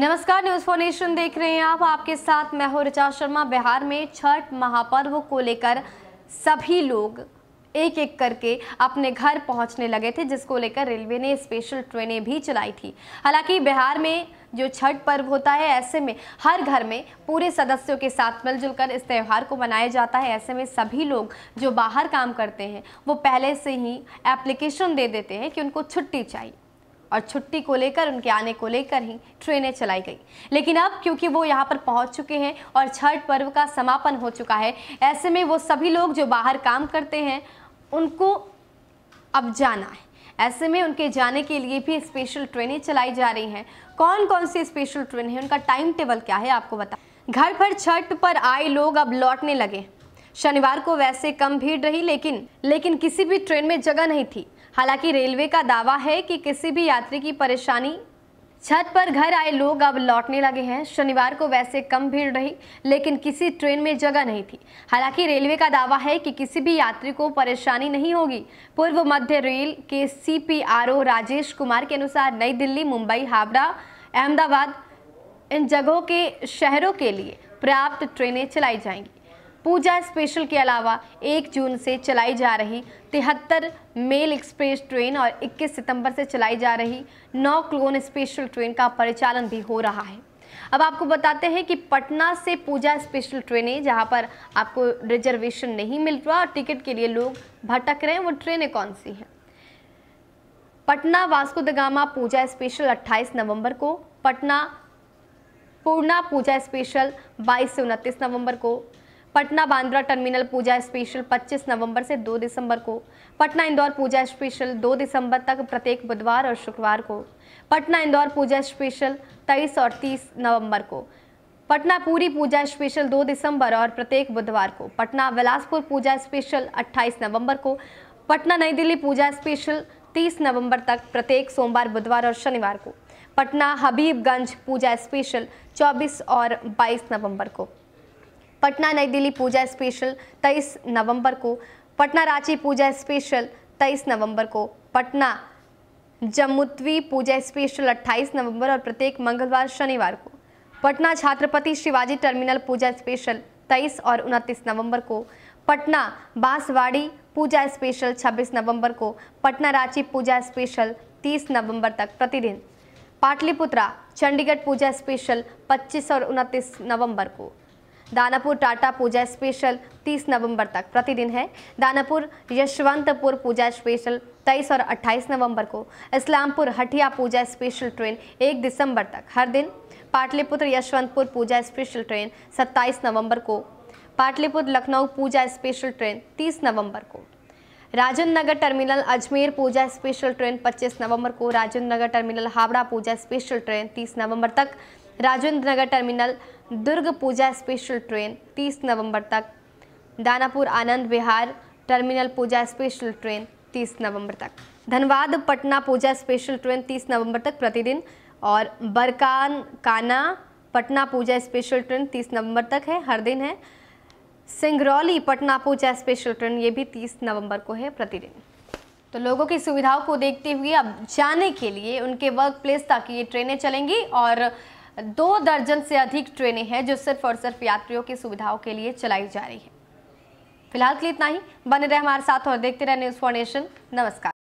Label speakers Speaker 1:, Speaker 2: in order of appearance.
Speaker 1: नमस्कार news for nation देख रहे हैं आप आपके साथ मैं हूं ऋचा शर्मा बिहार में छठ महापर्व को लेकर सभी लोग एक एक करके अपने घर पहुंचने लगे थे जिसको लेकर रेलवे ने स्पेशल ट्रेनें भी चलाई थी हालांकि बिहार में जो छठ पर्व होता है ऐसे में हर घर में पूरे सदस्यों के साथ मिलजुल कर इस त्यौहार को मनाया जाता है ऐसे में सभी लोग जो बाहर काम करते हैं वो पहले से ही एप्लीकेशन दे देते हैं कि उनको छुट्टी चाहिए और छुट्टी को लेकर उनके आने को लेकर ही ट्रेनें चलाई गई लेकिन अब क्योंकि वो यहाँ पर पहुँच चुके हैं और छठ पर्व का समापन हो चुका है ऐसे में वो सभी लोग जो बाहर काम करते हैं उनको अब जाना है ऐसे में उनके जाने के लिए भी स्पेशल ट्रेनें चलाई जा रही हैं कौन कौन सी स्पेशल ट्रेन है उनका टाइम टेबल क्या है आपको बता घर पर छठ पर आए लोग अब लौटने लगे शनिवार को वैसे कम भीड़ रही लेकिन लेकिन किसी भी ट्रेन में जगह नहीं थी हालांकि रेलवे का दावा है कि किसी भी यात्री की परेशानी छत पर घर आए लोग अब लौटने लगे हैं शनिवार को वैसे कम भीड़ रही लेकिन किसी ट्रेन में जगह नहीं थी हालांकि रेलवे का दावा है कि किसी भी यात्री को परेशानी नहीं होगी पूर्व मध्य रेल के सीपीआरओ राजेश कुमार के अनुसार नई दिल्ली मुंबई हावड़ा अहमदाबाद इन जगहों के शहरों के लिए पर्याप्त ट्रेनें चलाई जाएंगी पूजा स्पेशल के अलावा एक जून से चलाई जा रही तिहत्तर मेल एक्सप्रेस ट्रेन और 21 सितंबर से चलाई जा रही नौ क्लोन स्पेशल ट्रेन का परिचालन भी हो रहा है अब आपको बताते हैं कि पटना से पूजा स्पेशल ट्रेनें जहां पर आपको रिजर्वेशन नहीं मिल रहा और टिकट के लिए लोग भटक रहे हैं वो ट्रेनें कौन सी हैं पटना वास्को दगामा पूजा स्पेशल 28 नवंबर को पटना पूर्णा पूजा स्पेशल 22 से उनतीस नवंबर को पटना बांद्रा टर्मिनल पूजा स्पेशल 25 नवंबर से 2 दिसंबर को पटना इंदौर पूजा स्पेशल 2 दिसंबर तक प्रत्येक बुधवार और शुक्रवार को पटना इंदौर पूजा स्पेशल 23 और 30 नवंबर को पटना पूरी पूजा स्पेशल 2 दिसंबर और प्रत्येक बुधवार को पटना बिलासपुर पूजा स्पेशल 28 नवंबर को पटना नई दिल्ली पूजा स्पेशल 30 नवंबर तक प्रत्येक सोमवार बुधवार और शनिवार को पटना हबीबगंज पूजा स्पेशल 24 और 22 नवंबर को पटना नई दिल्ली पूजा स्पेशल तेईस नवंबर को पटना रांची पूजा स्पेशल तेईस नवंबर को पटना जम्मूतवी पूजा स्पेशल 28 नवंबर और प्रत्येक मंगलवार शनिवार को पटना छात्रपति शिवाजी टर्मिनल पूजा स्पेशल 23 और 29 नवंबर को पटना बांसवाड़ी पूजा स्पेशल 26 नवंबर को पटना रांची पूजा स्पेशल 30 नवंबर तक प्रतिदिन पाटलिपुत्रा चंडीगढ़ पूजा स्पेशल 25 और 29 नवंबर को दानापुर टाटा पूजा स्पेशल 30 नवंबर तक प्रतिदिन है दानापुर यशवंतपुर पूजा स्पेशल 23 और 28 नवंबर को इस्लामपुर हटिया पूजा स्पेशल ट्रेन 1 दिसंबर तक हर दिन पाटलिपुत्र यशवंतपुर पूजा स्पेशल ट्रेन 27 नवंबर को पाटलिपुत्र लखनऊ पूजा स्पेशल ट्रेन 30 नवंबर को Rajan Nagar terminal Ajmer Puja special train 25 नवंबर को Rajan Nagar terminal Howrah Puja special train 30 नवंबर तक Rajendra Nagar terminal Durg Puja special train 30 नवंबर तक Danapur Anand Vihar terminal Puja special train 30 नवंबर तक धनबाद पटना पूजा स्पेशल ट्रेन 30 नवंबर तक प्रतिदिन और Barkakana Patna Puja special train 30 नवंबर तक है हर दिन है सिंगरौली पटना पूजा स्पेशल ट्रेन ये भी 30 नवंबर को है प्रतिदिन तो लोगों की सुविधाओं को देखते हुए अब जाने के लिए उनके वर्क प्लेस तक ये ट्रेनें चलेंगी और दो दर्जन से अधिक ट्रेनें हैं जो सिर्फ और सिर्फ यात्रियों की सुविधाओं के लिए चलाई जा रही है फिलहाल के लिए इतना ही बने रहे हमारे साथ और देखते रहे न्यूज फॉर नेशन नमस्कार